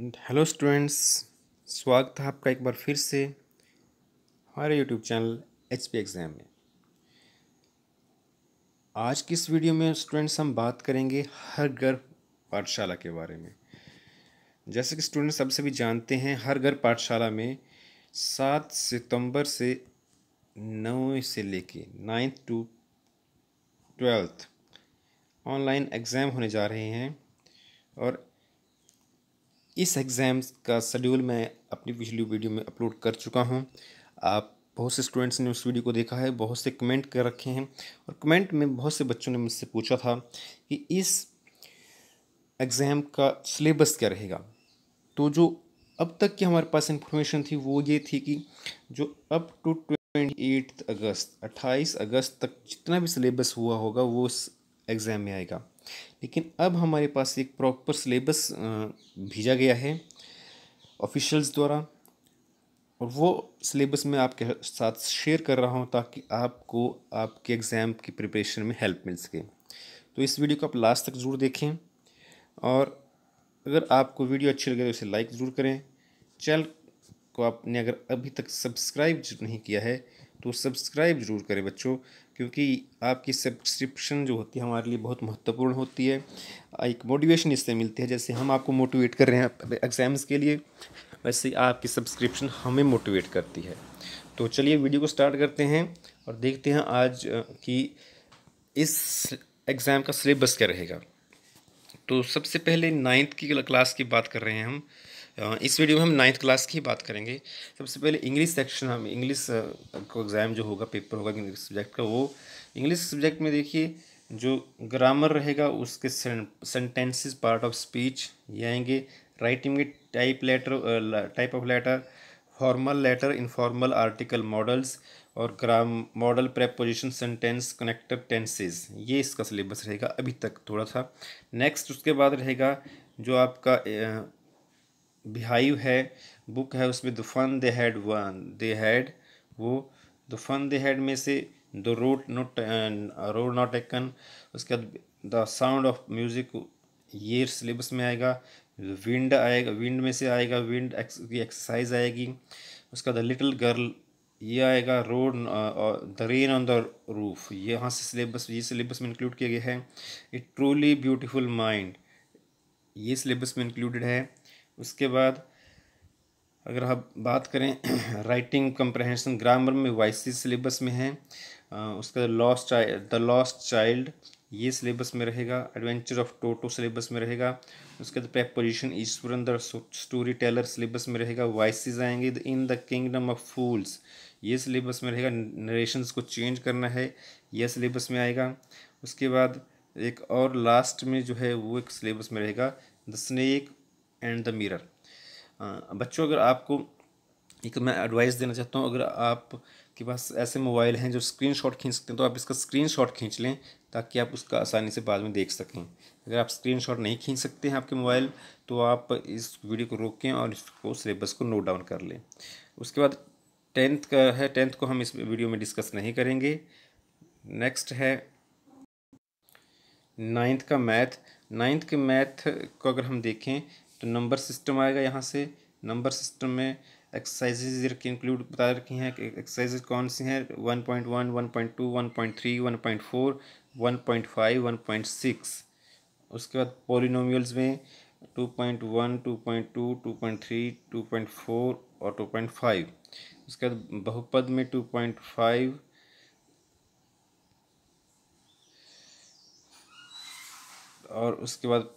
hello students स्वागत है आपका एक बार फिर से हमारे YouTube channel H P exam में आज की इस वीडियो में स्टूडेंट्स हम बात करेंगे हर घर पाठशाला के बारे में जैसे कि स्टूडेंट्स सबसे भी जानते हैं हर घर पाठशाला में सात सितंबर से नौ से लेके ninth to twelfth online exam होने जा रहे हैं और इस एग्ज़ाम्स का शेड्यूल मैं अपनी पिछली वीडियो में अपलोड कर चुका हूँ आप बहुत से स्टूडेंट्स ने उस वीडियो को देखा है बहुत से कमेंट कर रखे हैं और कमेंट में बहुत से बच्चों ने मुझसे पूछा था कि इस एग्ज़ाम का सिलेबस क्या रहेगा तो जो अब तक की हमारे पास इन्फॉर्मेशन थी वो ये थी कि जो up to twenty eight August अट्ठाईस अगस्त तक जितना भी सिलेबस हुआ होगा वो उस एग्ज़ाम में आएगा लेकिन अब हमारे पास एक प्रॉपर सिलेबस भेजा गया है ऑफिशल्स द्वारा और वो सिलेबस मैं आपके साथ शेयर कर रहा हूँ ताकि आपको आपके एग्ज़ाम की प्रिपरेशन में हेल्प मिल सके तो इस वीडियो को आप लास्ट तक ज़रूर देखें और अगर आपको वीडियो अच्छी लगे तो इसे लाइक ज़रूर करें चैनल को आपने अगर अभी तक सब्सक्राइब नहीं किया है तो सब्सक्राइब ज़रूर करें बच्चों क्योंकि आपकी सब्सक्रिप्शन जो होती है हमारे लिए बहुत महत्वपूर्ण होती है एक मोटिवेशन इससे मिलती है जैसे हम आपको मोटिवेट कर रहे हैं एग्ज़ाम्स के लिए वैसे आपकी सब्सक्रिप्शन हमें मोटिवेट करती है तो चलिए वीडियो को स्टार्ट करते हैं और देखते हैं आज की इस एग्ज़ाम का सिलेबस क्या रहेगा तो सबसे पहले नाइन्थ की क्लास की बात कर रहे हैं हम इस वीडियो में हम नाइन्थ क्लास की बात करेंगे सबसे पहले इंग्लिश सेक्शन हम इंग्लिश को एग्ज़ाम जो होगा पेपर होगा इंग्लिश सब्जेक्ट का वो इंग्लिश सब्जेक्ट में देखिए जो ग्रामर रहेगा उसके सेंटेंसेस पार्ट ऑफ स्पीच ये आएंगे राइटिंग में type letter type of letter formal letter informal article models और grammar model preposition sentence connected tenses ये इसका सिलेबस रहेगा अभी तक थोड़ा सा नेक्स्ट उसके बाद रहेगा जो आपका बिहाइव है बुक है उसमें the fun they had one they had वो दुफन दे हैड में से the road not road not taken उसके बाद द साउंड ऑफ म्यूजिक ये सिलेबस में आएगा विंड आएगा विंड में से आएगा विंड की एक्सरसाइज आएगी उसका द लिटिल गर्ल ये आएगा road the rain on the roof यहाँ से सिलेबस ये सिलेबस में इंक्लूड किया गया है ए ट्रूली ब्यूटिफुल माइंड ये सिलेबस में इंक्लूडेड है उसके बाद अगर हम बात करें राइटिंग कंप्रहेंशन ग्रामर में वाइसी सिलेबस में है उसके बाद लॉस्ट द लॉस्ट चाइल्ड ये सिलेबस में रहेगा एडवेंचर ऑफ टोटो सिलेबस में रहेगा उसके बाद preposition Ishwar story teller syllabus में रहेगा वाइसिस आएंगे in the kingdom of fools ये सिलेबस में रहेगा नरेशंस को चेंज करना है यह सिलेबस में आएगा उसके बाद एक और लास्ट में जो है वो एक सिलेबस में रहेगा the snake and the mirror बच्चों अगर आपको एक मैं एडवाइस देना चाहता हूँ अगर आप के पास ऐसे मोबाइल हैं जो स्क्रीन शॉट खींच सकते हैं तो आप इसका स्क्रीन शॉट खींच लें ताकि आप उसका आसानी से बाद में देख सकें अगर आप स्क्रीन शॉट नहीं खींच सकते हैं आपके मोबाइल तो आप इस वीडियो को रोकें और इसको सिलेबस को नोट डाउन कर लें उसके बाद टेंथ का है टेंथ को हम इस वीडियो में डिस्कस नहीं करेंगे नेक्स्ट है नाइन्थ का मैथ नाइन्थ के मैथ को अगर हम देखें तो नंबर सिस्टम आएगा यहाँ से नंबर सिस्टम में एक्सरसाइजेज रखी इंक्लूड बता रखी हैं कि एक्सरसाइजेज कौन सी हैं one point one one point two one point three one point four one point five one point six उसके बाद पोलिनोमियल्स में two point one two point two two point three two point four और two point five उसके बाद बहुपद में two point five और उसके बाद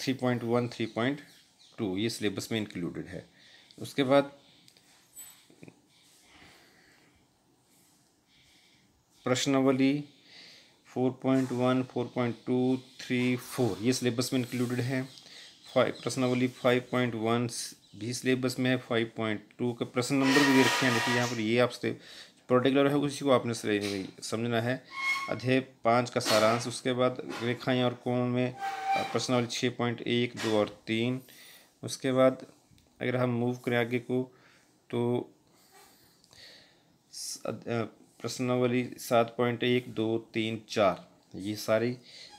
three point one three point two ये सिलेबस में इंक्लूडेड है उसके बाद प्रश्नावली four point one four point two three four ये सिलेबस में इंक्लूडेड है फाइव प्रश्नावली फाइव पॉइंट वन भी सिलेबस में है फाइव पॉइंट टू का प्रश्न नंबर भी दे रखे हैं देखिए यहाँ पर ये आपसे पर्टिकुलर है उसी को आपने समझना है अध्यय पाँच का सारांश उसके बाद रेखाएँ और कोण में प्रश्नावली छः पॉइंट एक दो और तीन उसके बाद अगर हम मूव करें आगे को तो प्रश्नावली सात पॉइंट एक दो तीन चार ये सारी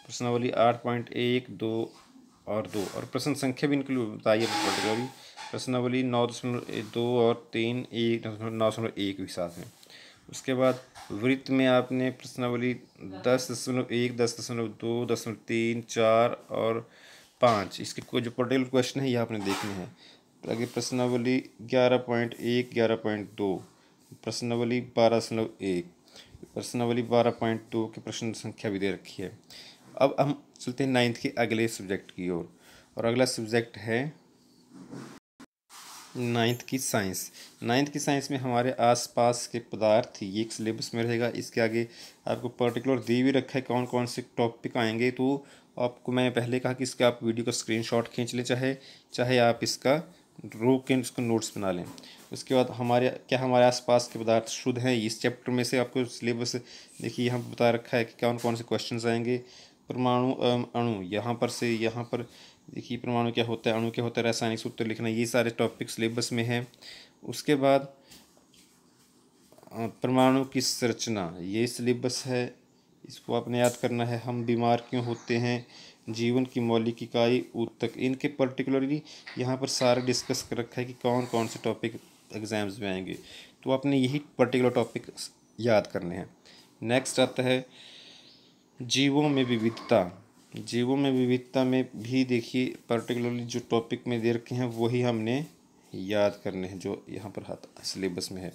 प्रश्नावली आठ पॉइंट एक दो और दो और प्रश्न संख्या भी इंक्लूड बताइए तो पर्टिकुलरली प्रश्नावली नौ दशमलव दो और तीन एक नौ दशमलव एक भी साथ में उसके बाद वृत्त में आपने प्रश्नावली दस दशमलव एक दस दशमलव दो दशमलव तीन चार और पाँच इसके जो पर्टिकुलर क्वेश्चन है ये आपने देखने हैं आगे प्रश्नावली ग्यारह पॉइंट एक ग्यारह पॉइंट दो प्रश्नावली बारह दशमलव एक प्रश्नावली बारह पॉइंट दो की प्रश्न संख्या भी दे रखी है अब हम चलते हैं नाइन्थ के अगले सब्जेक्ट की ओर और, अगला सब्जेक्ट है नाइन्थ की साइंस नाइन्थ की साइंस में हमारे आसपास के पदार्थ ये एक सिलेबस में रहेगा इसके आगे आपको पर्टिकुलर दे भी रखा है कौन कौन से टॉपिक आएंगे तो आपको मैं पहले कहा कि इसका आप वीडियो का स्क्रीनशॉट खींच लें चाहे चाहे आप इसका रोक के उसको नोट्स बना लें उसके बाद हमारे क्या हमारे आसपास के पदार्थ शुद्ध हैं इस चैप्टर में से आपको सिलेबस देखिए यहाँ बता रखा है कि कौन कौन से क्वेश्चंस आएंगे परमाणु अणु यहाँ पर से यहाँ पर देखिए परमाणु क्या होता है अणु क्या होता है रासायनिक सूत्र लिखना ये सारे टॉपिक सिलेबस में है उसके बाद परमाणु की संरचना ये सिलेबस है इसको आपने याद करना है हम बीमार क्यों होते हैं जीवन की मौलिक इकाई उत्तक इनके पर्टिकुलरली यहाँ पर सारा डिस्कस कर रखा है कि कौन कौन से टॉपिक एग्ज़ाम्स में आएंगे तो आपने यही पर्टिकुलर टॉपिक याद करने हैं नेक्स्ट आता है जीवों में विविधता जीवों में विविधता में भी देखिए पर्टिकुलरली जो टॉपिक में दे रखे हैं वही हमने याद करने हैं जो यहाँ पर सिलेबस में है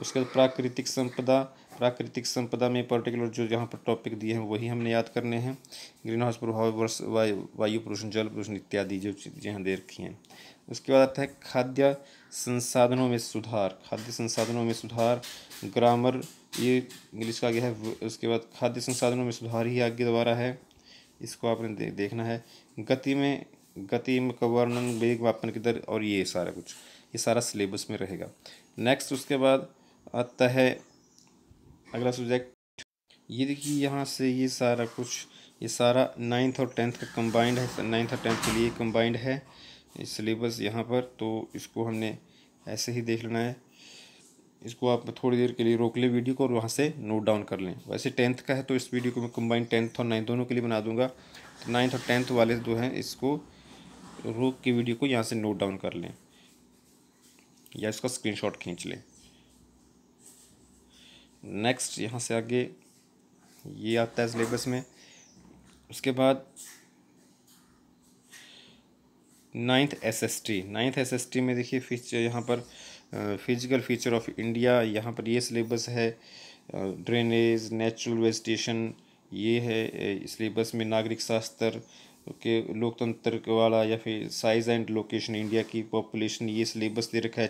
उसके बाद प्राकृतिक संपदा प्राकृतिक संपदा में पर्टिकुलर जो यहाँ पर टॉपिक दिए हैं वही हमने याद करने हैं ग्रीन हाउस प्रभाव वर्ष वायु वायु प्रदूषण जल प्रदूषण इत्यादि जो चीज़ें यहाँ दे रखी हैं उसके बाद आता है खाद्य संसाधनों में सुधार खाद्य संसाधनों में सुधार ग्रामर ये इंग्लिश का गया है उसके बाद खाद्य संसाधनों में सुधार ही आगे द्वारा है इसको आपने दे, देखना है गति में गति में वर्णन वेग मापन की दर और ये सारा कुछ ये सारा सिलेबस में रहेगा नेक्स्ट उसके बाद आता है अगला सब्जेक्ट ये देखिए यहाँ से ये सारा कुछ ये सारा नाइन्थ और टेंथ का कम्बाइंड है नाइन्थ और टेंथ के लिए कम्बाइंड है सिलेबस यहाँ पर तो इसको हमने ऐसे ही देख लेना है इसको आप थोड़ी देर के लिए रोक लें वीडियो को और वहाँ से नोट डाउन कर लें वैसे टेंथ का है तो इस वीडियो को मैं कम्बाइंड टेंथ और नाइन्थ दोनों के लिए बना दूंगा तो नाइन्थ और टेंथ वाले जो हैं इसको रोक के वीडियो को यहाँ से नोट डाउन कर लें या इसका स्क्रीनशॉट खींच लें नेक्स्ट यहाँ से आगे ये आता है सिलेबस में उसके बाद नाइन्थ एसएसटी नाइन्थ एसएसटी में देखिए फीचर यहाँ पर फिजिकल फीचर ऑफ इंडिया यहाँ पर ये सिलेबस है ड्रेनेज नेचुरल वेजिटेशन ये है सिलेबस में नागरिक शास्त्र के लोकतंत्र वाला या फिर साइज एंड लोकेशन इंडिया की पॉपुलेशन ये सिलेबस दे रखा है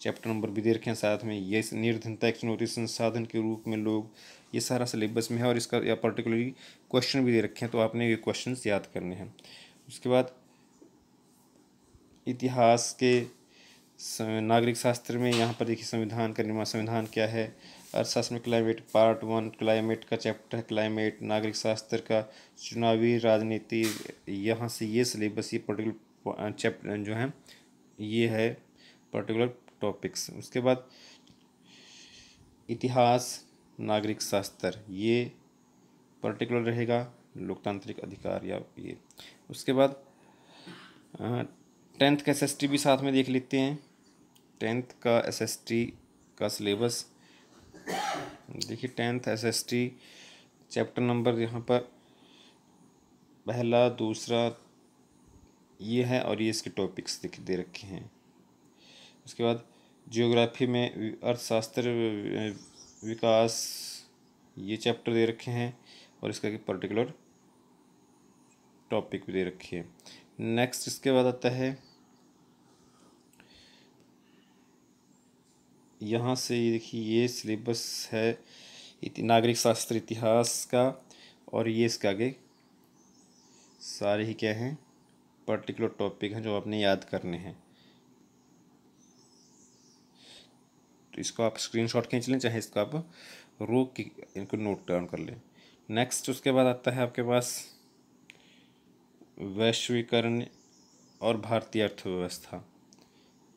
चैप्टर नंबर भी दे रखे हैं साथ में ये निर्धनता एक चुनौती संसाधन के रूप में लोग ये सारा सिलेबस में है और इसका या पर्टिकुलरली क्वेश्चन भी दे रखे हैं तो आपने ये क्वेश्चन याद करने हैं उसके बाद इतिहास के नागरिक शास्त्र में यहाँ पर देखिए संविधान का निर्माण संविधान क्या है अर्थशास्त्र में क्लाइमेट पार्ट वन क्लाइमेट का चैप्टर है क्लाइमेट नागरिक शास्त्र का चुनावी राजनीति यहाँ से ये सिलेबस ये पर्टिकुलर चैप्टर जो है ये है पर्टिकुलर टॉपिक्स उसके बाद इतिहास नागरिक शास्त्र ये पर्टिकुलर रहेगा लोकतांत्रिक अधिकार या ये उसके बाद टेंथ का टी भी साथ में देख लेते हैं टेंथ का टी का सिलेबस देखिए टेंथ एसएसटी चैप्टर नंबर यहाँ पर पहला दूसरा ये है और ये इसके टॉपिक्स देखिए दे रखे हैं उसके बाद जियोग्राफी में अर्थशास्त्र विकास ये चैप्टर दे रखे हैं और इसका पर्टिकुलर टॉपिक भी दे रखे हैं नेक्स्ट इसके बाद आता है यहाँ से देखिए ये सिलेबस है नागरिक शास्त्र इतिहास का और ये इसके आगे सारे ही क्या हैं पर्टिकुलर टॉपिक हैं जो आपने याद करने हैं तो इसको आप स्क्रीनशॉट खींच लें चाहे इसको आप रोक के इनको नोट डाउन कर लें नेक्स्ट उसके बाद आता है आपके पास वैश्वीकरण और भारतीय अर्थव्यवस्था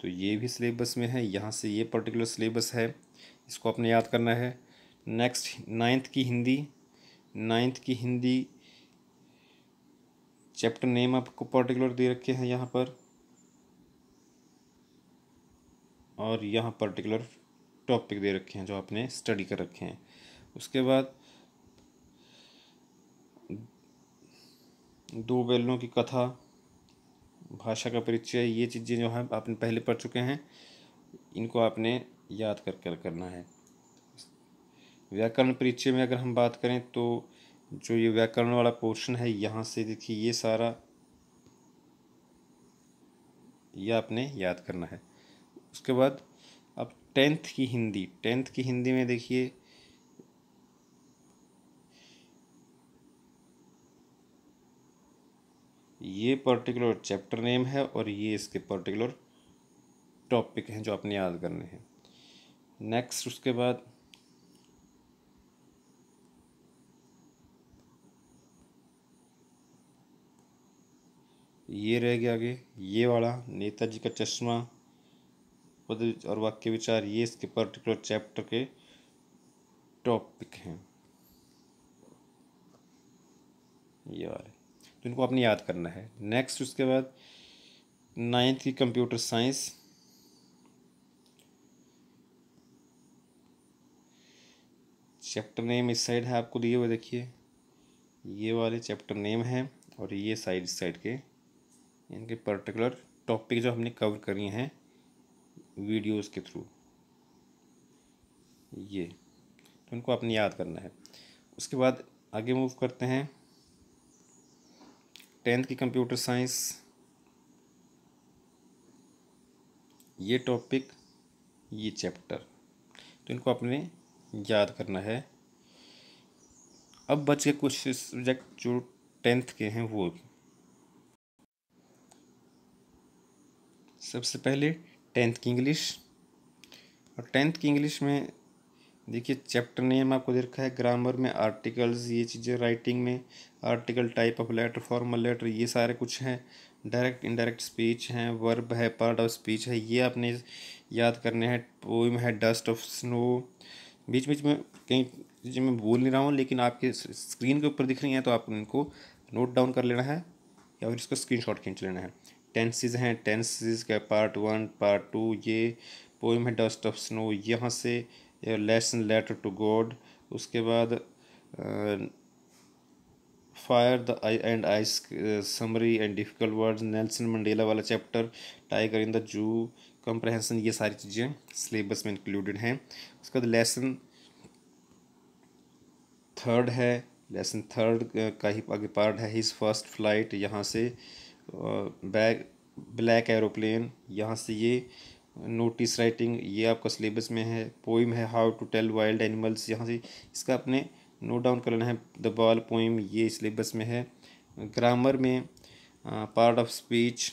तो ये भी सिलेबस में है यहाँ से ये पर्टिकुलर सिलेबस है इसको आपने याद करना है नेक्स्ट नाइन्थ की हिंदी नाइन्थ की हिंदी चैप्टर नेम आपको पर्टिकुलर दे रखे हैं यहाँ पर और यहाँ पर्टिकुलर टॉपिक दे रखे हैं जो आपने स्टडी कर रखे हैं उसके बाद दो बैलों की कथा भाषा का परिचय ये चीज़ें जो है आपने पहले पढ़ चुके हैं इनको आपने याद कर कर करना है व्याकरण परिचय में अगर हम बात करें तो जो ये व्याकरण वाला पोर्शन है यहाँ से देखिए ये सारा ये आपने याद करना है उसके बाद अब टेंथ की हिंदी टेंथ की हिंदी में देखिए ये पर्टिकुलर चैप्टर नेम है और ये इसके पर्टिकुलर टॉपिक हैं जो आपने याद करने हैं नेक्स्ट उसके बाद ये रह गया आगे ये वाला नेताजी का चश्मा पद और वाक्य विचार ये इसके पर्टिकुलर चैप्टर के टॉपिक हैं ये वाले तो इनको आपने याद करना है नेक्स्ट उसके बाद नाइन्थ की कंप्यूटर साइंस चैप्टर नेम इस साइड है आपको दिए हुए देखिए ये वाले चैप्टर नेम है और ये साइड इस साइड के इनके पर्टिकुलर टॉपिक जो हमने कवर करी हैं वीडियोस के थ्रू ये तो इनको आपने याद करना है उसके बाद आगे मूव करते हैं टेंथ की कंप्यूटर साइंस ये टॉपिक ये चैप्टर तो इनको आपने याद करना है अब बच के कुछ सब्जेक्ट जो टेंथ के हैं वो सबसे पहले टेंथ की इंग्लिश और टेंथ की इंग्लिश में देखिए चैप्टर नेम आपको दे रखा है ग्रामर में आर्टिकल्स ये चीज़ें राइटिंग में article type of letter formal letter ये सारे कुछ हैं डायरेक्ट इनडायरेक्ट स्पीच हैं वर्ब है पार्ट ऑफ स्पीच है ये आपने याद करने हैं पोइम है डस्ट ऑफ स्नो बीच बीच में कहीं चीज़ें मैं बोल नहीं रहा हूँ लेकिन आपके स्क्रीन के ऊपर दिख रही हैं तो आप इनको नोट डाउन कर लेना है या फिर इसको स्क्रीन शॉट खींच लेना है टेंसेज हैं टेंसेज का पार्ट वन पार्ट टू ये पोइम है डस्ट ऑफ स्नो यहाँ से a lesson letter to God उसके बाद fire the I and ice summary and difficult words Nelson Mandela वाला chapter tiger in the zoo comprehension ये सारी चीज़ें सिलेबस में इंक्लूडेड हैं उसके बाद लेसन थर्ड है लेसन थर्ड का ही आगे पार्ट है हिज फर्स्ट फ्लाइट यहाँ से बैग ब्लैक एरोप्लेन यहाँ से ये नोटिस राइटिंग ये आपका सिलेबस में है पोइम है how to tell wild animals यहाँ से इसका अपने नोट डाउन कर लेना है द बॉल पोइम ये सिलेबस में है ग्रामर में part of speech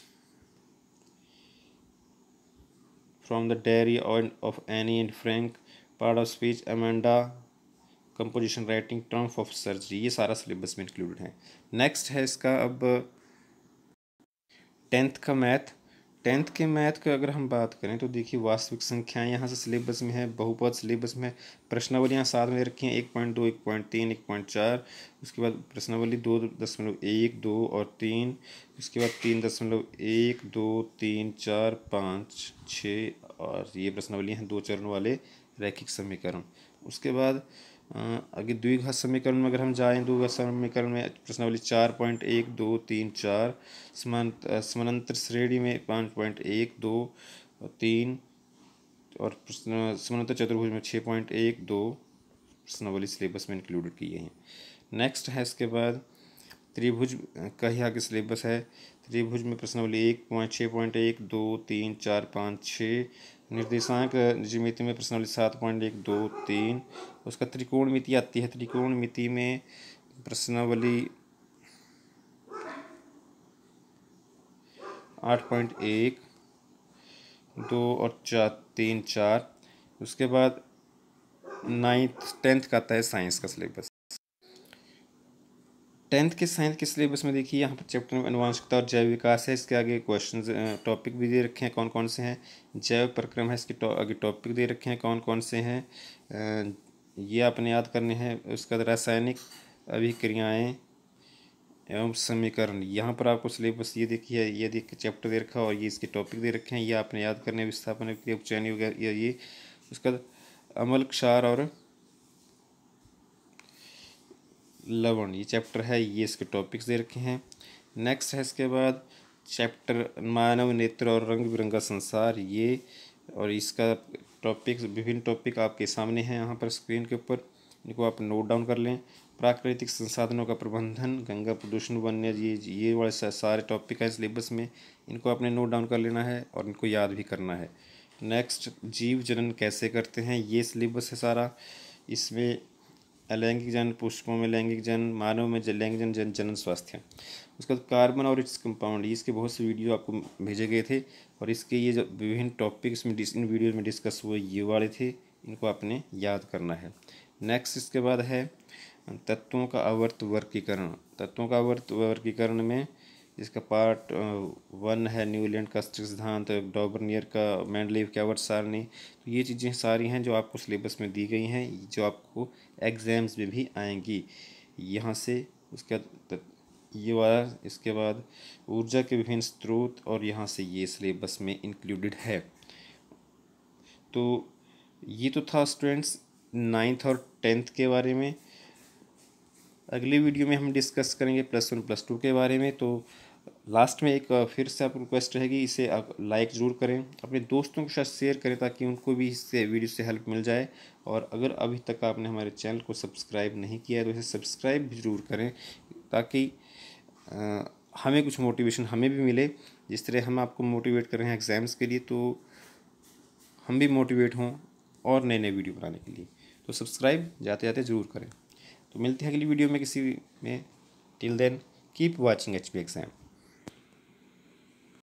from the diary of Anne and Frank part of speech Amanda composition writing triumph of surgery ये सारा सिलेबस में इंक्लूडेड है नेक्स्ट है इसका अब टेंथ का मैथ टेंथ के मैथ की अगर हम बात करें तो देखिए वास्तविक संख्याएं यहाँ से सिलेबस में है बहुपद सिलेबस में प्रश्नावलियाँ साथ में रखी हैं एक पॉइंट दो एक पॉइंट तीन एक पॉइंट चार उसके बाद प्रश्नावली दो दशमलव एक दो और तीन उसके बाद तीन दशमलव एक दो तीन चार पाँच छः और ये प्रश्नावली हैं दो चरण वाले रैखिक समीकरण उसके बाद आगे द्विघात समीकरण में अगर हम जाएँ द्विघात समीकरण में प्रश्नावली चार पॉइंट एक दो तीन चार समान समानांतर श्रेणी में पाँच पॉइंट एक दो तीन और प्रश्न समानांतर चतुर्भुज में छः पॉइंट एक दो प्रश्नावली सिलेबस में इंक्लूडेड किए हैं नेक्स्ट है इसके बाद त्रिभुज का ही आगे सिलेबस है त्रिभुज में प्रश्नावली एक पॉइंट छः पॉइंट एक दो तीन चार पाँच छः निर्देशांक ज्योमिति में प्रश्नवली सात पॉइंट एक दो तीन उसका त्रिकोण मिति आती है त्रिकोण मिति में प्रश्नावली आठ पॉइंट एक दो और चार तीन चार उसके बाद नाइन्थ टेंथ का आता है साइंस का सिलेबस टेंथ के साइंस के सिलेबस में देखिए यहाँ पर चैप्टर में अनुवांशिकता और जैव विकास है इसके आगे क्वेश्चन टॉपिक भी दे रखे हैं कौन कौन से हैं जैव प्रक्रम है इसके आगे टॉपिक दे रखे हैं कौन कौन से हैं ये आपने याद करने हैं उसके बाद रासायनिक अभिक्रियाएँ एवं समीकरण यहाँ पर आपको सिलेबस ये देखिए ये देख चैप्टर दे रखा और ये इसके टॉपिक दे रखे हैं ये आपने याद करने विस्थापन उपचैनी वगैरह ये उसके बाद अमल क्षार और लवन ये चैप्टर है ये इसके टॉपिक्स दे रखे हैं नेक्स्ट है इसके बाद चैप्टर मानव नेत्र और रंग बिरंगा संसार ये और इसका टॉपिक्स विभिन्न टॉपिक आपके सामने हैं यहाँ पर स्क्रीन के ऊपर इनको आप नोट डाउन कर लें प्राकृतिक संसाधनों का प्रबंधन गंगा प्रदूषण वन्य ये ये वाले सारे टॉपिक हैं सिलेबस में इनको आपने नोट डाउन कर लेना है और इनको याद भी करना है नेक्स्ट जीव जनन कैसे करते हैं ये सिलेबस है सारा इसमें अलैंगिक जन पुष्पों में लैंगिक जन मानव में लैंगिक जन जन, जनन स्वास्थ्य उसके बाद कार्बन और इट्स कंपाउंड इसके बहुत से वीडियो आपको भेजे गए थे और इसके ये जो विभिन्न टॉपिक्स में इन वीडियो में डिस्कस हुए ये वाले थे इनको आपने याद करना है नेक्स्ट इसके बाद है तत्वों का अवर्त वर्गीकरण तत्वों का अवर्त वर्गीकरण में इसका पार्ट वन है न्यूलैंड का सिद्धांत डॉबरनियर का मैंडलीव कैवर्ट सारनी तो ये चीज़ें सारी हैं जो आपको सिलेबस में दी गई हैं जो आपको एग्ज़ाम्स में भी आएंगी यहाँ से उसके ये वाला इसके बाद ऊर्जा के विभिन्न स्रोत और यहाँ से ये सिलेबस में इंक्लूडेड है तो ये तो था स्टूडेंट्स नाइन्थ और टेंथ के बारे में अगले वीडियो में हम डिस्कस करेंगे प्लस वन प्लस टू के बारे में तो लास्ट में एक फिर से आप रिक्वेस्ट रहेगी इसे आप लाइक ज़रूर करें अपने दोस्तों के साथ शेयर करें ताकि उनको भी इससे वीडियो से हेल्प मिल जाए और अगर अभी तक आपने हमारे चैनल को सब्सक्राइब नहीं किया है तो इसे सब्सक्राइब भी ज़रूर करें ताकि आ, हमें कुछ मोटिवेशन हमें भी मिले जिस तरह हम आपको मोटिवेट कर रहे हैं एग्ज़ाम्स के लिए तो हम भी मोटिवेट हों और नए नए वीडियो बनाने के लिए तो सब्सक्राइब जाते जाते ज़रूर करें तो मिलते हैं अगली वीडियो में किसी में टिल देन कीप वॉचिंग एच एग्ज़ाम